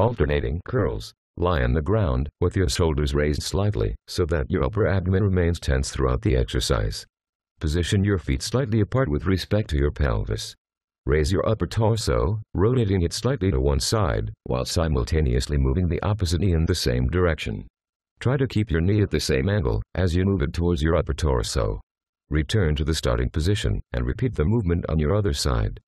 Alternating curls. Lie on the ground with your shoulders raised slightly so that your upper abdomen remains tense throughout the exercise. Position your feet slightly apart with respect to your pelvis. Raise your upper torso, rotating it slightly to one side, while simultaneously moving the opposite knee in the same direction. Try to keep your knee at the same angle as you move it towards your upper torso. Return to the starting position and repeat the movement on your other side.